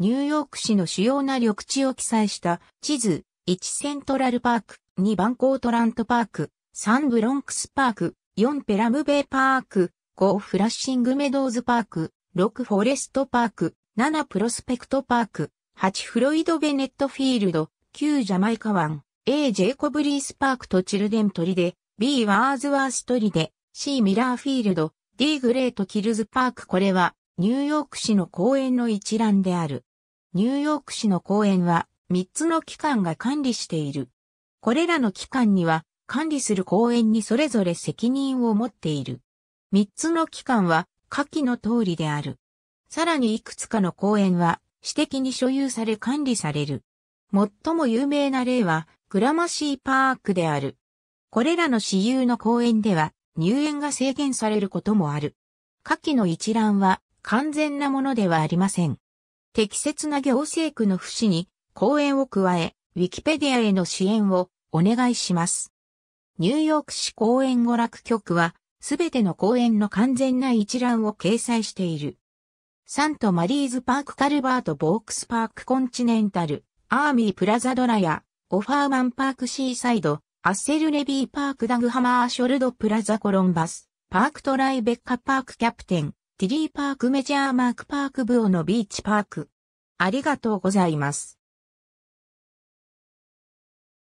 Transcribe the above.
ニューヨーク市の主要な緑地を記載した地図、1セントラルパーク、2バンコートラントパーク、3ブロンクスパーク、4ペラムベイパーク、5フラッシングメドウズパーク、6フォレストパーク、7プロスペクトパーク、8フロイドベネットフィールド、9ジャマイカ湾、A ジェイコブリースパークとチルデントリで、B ワーズワーストリで、C ミラーフィールド、D グレートキルズパークこれはニューヨーク市の公園の一覧である。ニューヨーク市の公園は3つの機関が管理している。これらの機関には管理する公園にそれぞれ責任を持っている。3つの機関は下記の通りである。さらにいくつかの公園は私的に所有され管理される。最も有名な例はグラマシーパークである。これらの私有の公園では入園が制限されることもある。下記の一覧は完全なものではありません。適切な行政区の節に講演を加え、ウィキペディアへの支援をお願いします。ニューヨーク市公園娯楽局は、すべての公園の完全な一覧を掲載している。サントマリーズパークカルバートボークスパークコンチネンタル、アーミープラザドラや、オファーマンパークシーサイド、アッセルレビーパークダグハマーショルドプラザコロンバス、パークトライベッカパークキャプテン、ティリーパークメジャーマークパークブオのビーチパーク。ありがとうございます。